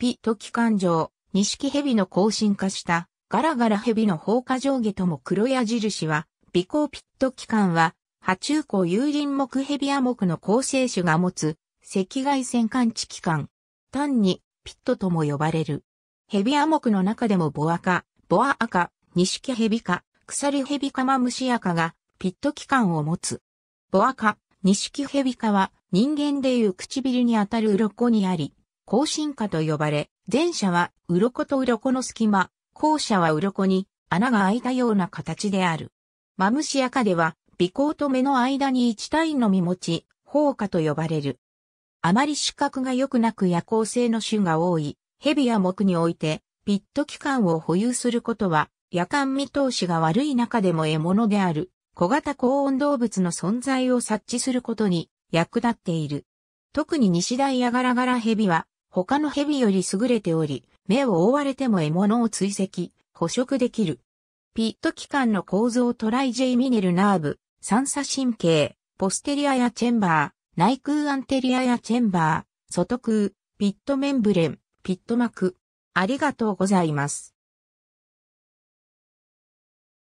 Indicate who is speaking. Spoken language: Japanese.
Speaker 1: ピ時シキ錦蛇の更新化したガラガラ蛇の放火上下とも黒矢印は、微光ピット期間は、波中港有林木蛇亜目の構成種が持つ赤外線感知機関。単にピットとも呼ばれる。蛇亜目の中でもボアカ、ボア赤、ニシキ鎖ビカマムシアカがピット機関を持つ。ボアカ、ニシキヘビカは人間でいう唇にあたる鱗にあり、更新化と呼ばれ、前者は鱗と鱗の隙間、後者は鱗に穴が開いたような形である。マムシアカでは、鼻孔と目の間に一体の実持ち、放火と呼ばれる。あまり視覚が良くなく夜行性の種が多い、蛇や木において、ピット器官を保有することは、夜間見通しが悪い中でも獲物である、小型高温動物の存在を察知することに役立っている。特に西大ヤガラガラヘビは他の蛇より優れており、目を覆われても獲物を追跡、捕食できる。ピット器官の構造トライジェイミネルナーブ、三叉神経、ポステリアやチェンバー、内空アンテリアやチェンバー、外空、ピットメンブレン、ピット膜。ありがとうございます。